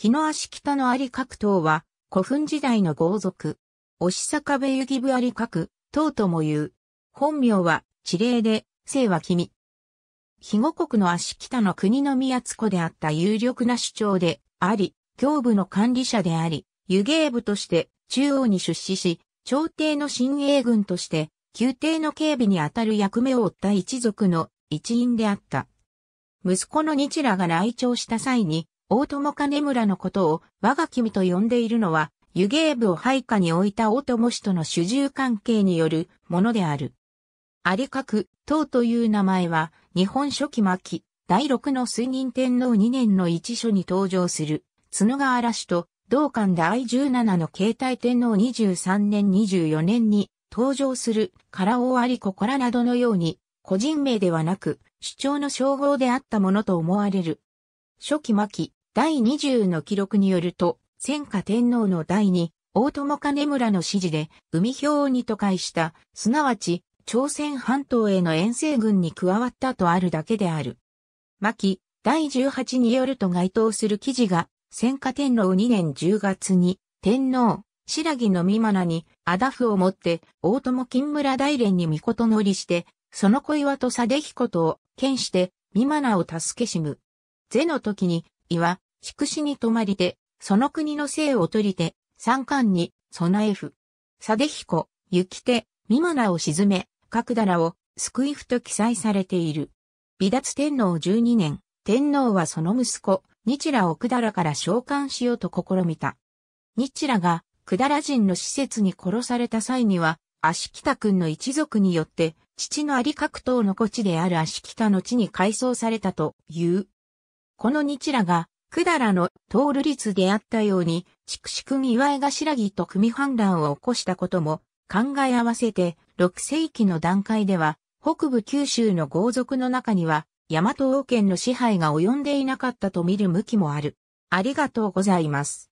日の足北の有角頭は、古墳時代の豪族。押坂部ぎ部有角、頭とも言う。本名は、地霊で、姓は君。肥後国の足北の国の宮津湖であった有力な主張で、あり、教部の管理者であり、湯芸部として中央に出資し、朝廷の新英軍として、宮廷の警備にあたる役目を負った一族の一員であった。息子の日羅が来庁した際に、大友金村のことを我が君と呼んでいるのは、湯芸部を配下に置いた大友氏との主従関係によるものである。ありかく、党という名前は、日本初期末期、第六の水任天皇2年の一書に登場する、角川嵐と、同館第17の慶太天皇23年24年に登場する、唐尾有子こらなどのように、個人名ではなく、主張の称号であったものと思われる。初期末期、第20の記録によると、戦火天皇の第2、大友金村の指示で、海表に都会した、すなわち、朝鮮半島への遠征軍に加わったとあるだけである。巻、第18によると該当する記事が、戦火天皇2年10月に、天皇、白木の美奈に、アダフを持って、大友金村大連に御事乗りして、その小岩と出彦とを、剣して、美奈を助けしむ。の時に、岩、宿死に泊まりて、その国の生を取りて、三冠に、備えふ。貞彦、行き手、三なを沈め、角だらを、救いふと記載されている。離脱天皇12年、天皇はその息子、日羅をだらから召喚しようと試みた。日羅が、だら人の施設に殺された際には、足北君の一族によって、父の有格闘の古地である足北の地に改装されたという。この日羅が、百済の通る率であったように、筑紫組岩井頭木と組反乱を起こしたことも考え合わせて、6世紀の段階では、北部九州の豪族の中には、大和王権の支配が及んでいなかったと見る向きもある。ありがとうございます。